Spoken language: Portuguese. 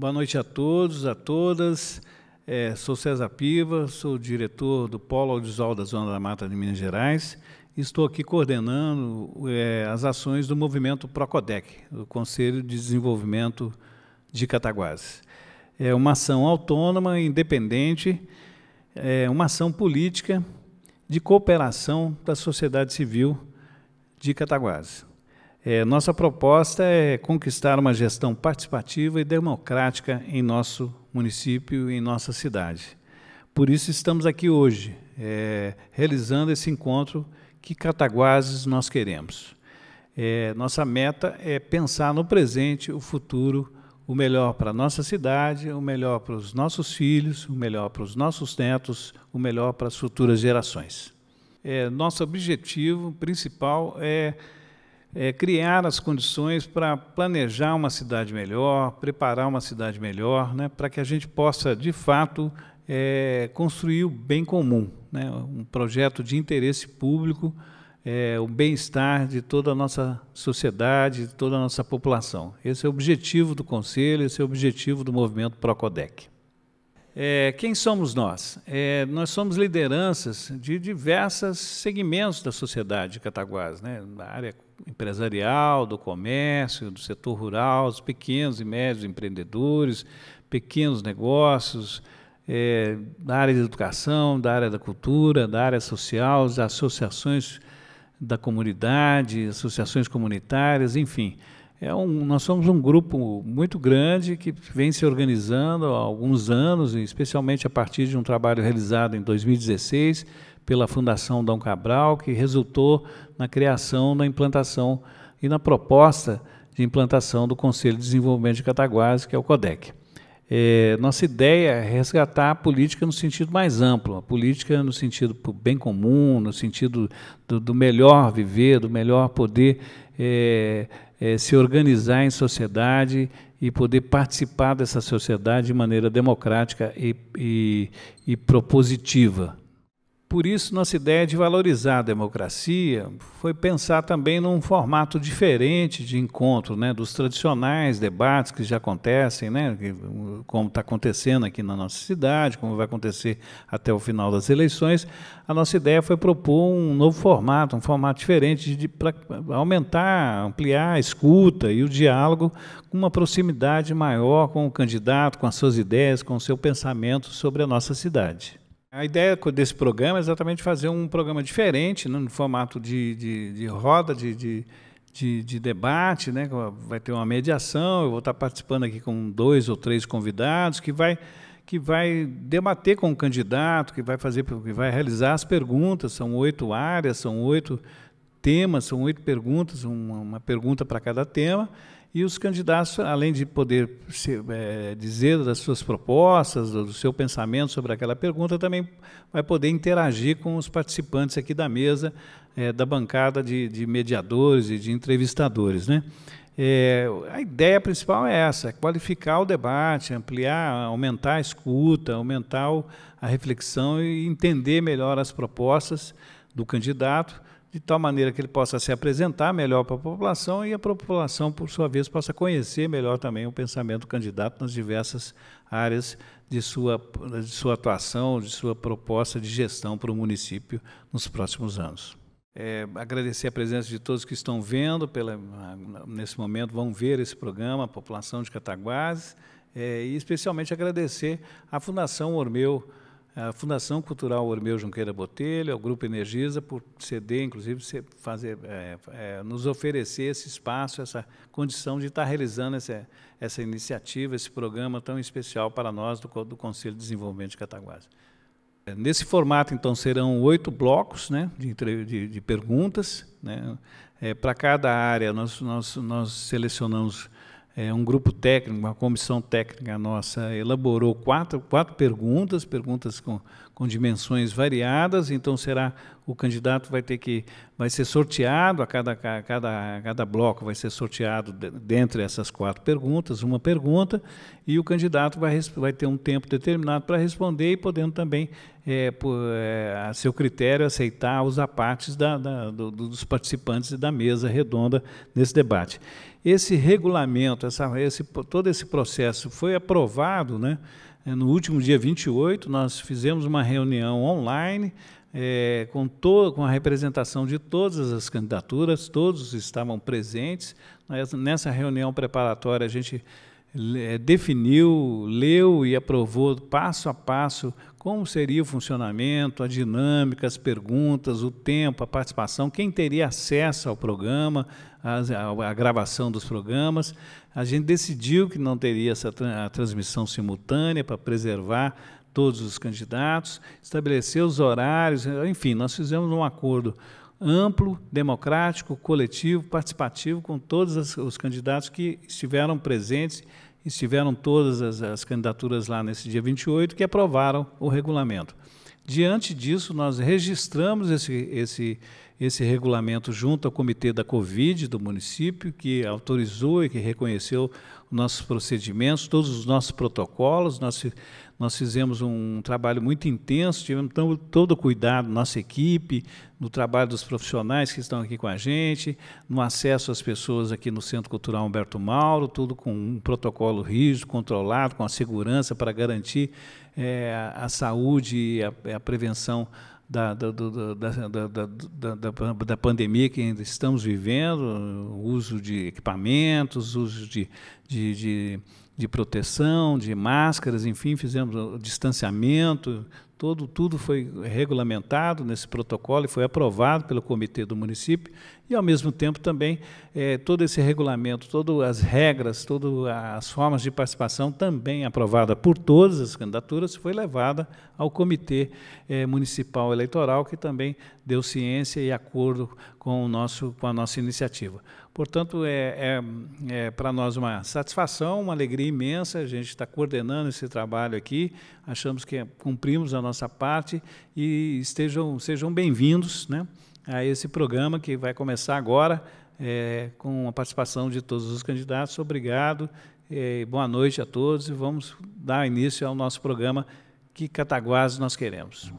Boa noite a todos, a todas. É, sou César Piva, sou diretor do Polo Audiovisual da Zona da Mata de Minas Gerais. Estou aqui coordenando é, as ações do movimento PROCODEC, o Conselho de Desenvolvimento de Cataguases. É uma ação autônoma, independente, é uma ação política de cooperação da sociedade civil de Cataguases. É, nossa proposta é conquistar uma gestão participativa e democrática em nosso município em nossa cidade. Por isso estamos aqui hoje, é, realizando esse encontro que Cataguases nós queremos. É, nossa meta é pensar no presente, o futuro, o melhor para a nossa cidade, o melhor para os nossos filhos, o melhor para os nossos netos, o melhor para as futuras gerações. É, nosso objetivo principal é é, criar as condições para planejar uma cidade melhor, preparar uma cidade melhor, né, para que a gente possa, de fato, é, construir o bem comum, né, um projeto de interesse público, é, o bem-estar de toda a nossa sociedade, de toda a nossa população. Esse é o objetivo do Conselho, esse é o objetivo do movimento Procodec. É, quem somos nós? É, nós somos lideranças de diversos segmentos da sociedade de Cataguás, né? da área empresarial, do comércio, do setor rural, dos pequenos e médios empreendedores, pequenos negócios, é, da área de educação, da área da cultura, da área social, as associações da comunidade, associações comunitárias, enfim. É um, nós somos um grupo muito grande que vem se organizando há alguns anos, especialmente a partir de um trabalho realizado em 2016 pela Fundação Dom Cabral, que resultou na criação, na implantação e na proposta de implantação do Conselho de Desenvolvimento de Cataguases, que é o CODEC. É, nossa ideia é resgatar a política no sentido mais amplo, a política no sentido do bem comum, no sentido do, do melhor viver, do melhor poder. É, é, se organizar em sociedade e poder participar dessa sociedade de maneira democrática e, e, e propositiva. Por isso, nossa ideia de valorizar a democracia foi pensar também num formato diferente de encontro, né, dos tradicionais debates que já acontecem, né, como está acontecendo aqui na nossa cidade, como vai acontecer até o final das eleições. A nossa ideia foi propor um novo formato, um formato diferente para aumentar, ampliar a escuta e o diálogo com uma proximidade maior com o candidato, com as suas ideias, com o seu pensamento sobre a nossa cidade. A ideia desse programa é exatamente fazer um programa diferente, né, no formato de, de, de roda, de, de, de, de, debate, né? vai ter uma mediação, eu vou estar participando aqui com dois ou três convidados que vai, que vai debater com o candidato, que vai fazer, que vai realizar as perguntas, são oito áreas, são oito temas, são oito perguntas, uma, uma pergunta para cada tema, e os candidatos, além de poder se, é, eh, dizer das suas propostas, do seu pensamento sobre aquela pergunta, também vai poder interagir com os participantes aqui da mesa, é, da bancada de, de, mediadores e de entrevistadores. Né? É, a ideia principal é essa: é qualificar o debate, ampliar, aumentar a escuta, aumentar a reflexão e entender melhor as propostas do candidato de tal maneira que ele possa se apresentar melhor para a população e a população, por sua vez, possa conhecer melhor também o pensamento do candidato nas diversas áreas de sua, de sua atuação, de sua proposta de gestão para o município nos próximos anos. É, agradecer a presença de todos que estão vendo, pela, nesse momento vão ver esse programa, a população de Cataguases, é, e especialmente agradecer à Fundação Ormeu, a Fundação Cultural Ormeu Junqueira Botelho, ao Grupo Energisa, por ceder, inclusive, fazer, é, é, nos oferecer esse espaço, essa condição de estar realizando essa, essa iniciativa, esse programa tão especial para nós do, do Conselho de Desenvolvimento de Cataguases. É, nesse formato, então, serão oito blocos né, de, de, de perguntas. Né? É, para cada área, nós, nós, nós selecionamos é, um grupo técnico, uma comissão técnica nossa, elaborou quatro, quatro perguntas, perguntas com, com dimensões variadas, então será o candidato vai ter que vai ser sorteado a cada, a cada, a cada bloco vai ser sorteado de, dentre essas quatro perguntas, uma pergunta, e o candidato vai, vai ter um tempo determinado para responder e podendo também, é, por, é, a seu critério, aceitar os apartes da, da, do, dos participantes da mesa redonda nesse debate. Esse regulamento, essa, esse, todo esse processo foi aprovado, né? É, no último dia 28, nós fizemos uma reunião online é, com, com, a representação de todas as candidaturas, todos estavam presentes. Nessa reunião preparatória, a gente é, definiu, leu e aprovou passo a passo como seria o funcionamento, a dinâmica, as perguntas, o tempo, a participação, quem teria acesso ao programa, à gravação dos programas. A gente decidiu que não teria essa transmissão simultânea para preservar todos os candidatos, estabeleceu os horários, enfim, nós fizemos um acordo amplo, democrático, coletivo, participativo, com todos os candidatos que estiveram presentes, estiveram todas as, as candidaturas lá nesse dia 28, que aprovaram o regulamento. Diante disso, nós registramos esse, esse, esse regulamento junto ao comitê da Covid do município, que autorizou e que reconheceu nossos procedimentos, todos os nossos protocolos. Nós, nós fizemos um trabalho muito intenso, tivemos tão, todo o cuidado, nossa equipe, no trabalho dos profissionais que estão aqui com a gente, no acesso às pessoas aqui no Centro Cultural Humberto Mauro, tudo com um protocolo rígido, controlado, com a segurança para garantir é, a saúde e a, a prevenção da, da, da, da, pandemia que ainda estamos vivendo, uso de equipamentos, uso de, de, de, de proteção, de máscaras, enfim, fizemos distanciamento, todo, tudo foi regulamentado nesse protocolo e foi aprovado pelo comitê do município e, ao mesmo tempo, também é, todo esse regulamento, todas as regras, todas as formas de participação também aprovada por todas as candidaturas foi levada ao comitê é, municipal eleitoral que também deu ciência e acordo com o nosso com a nossa iniciativa. Portanto, é, é, é para nós uma satisfação, uma alegria imensa. A gente está coordenando esse trabalho aqui achamos que é, cumprimos a nossa parte e estejam, sejam bem-vindos né, a esse programa que vai começar agora é, com a participação de todos os candidatos. Obrigado, é, boa noite a todos e vamos dar início ao nosso programa Que Cataguases Nós Queremos.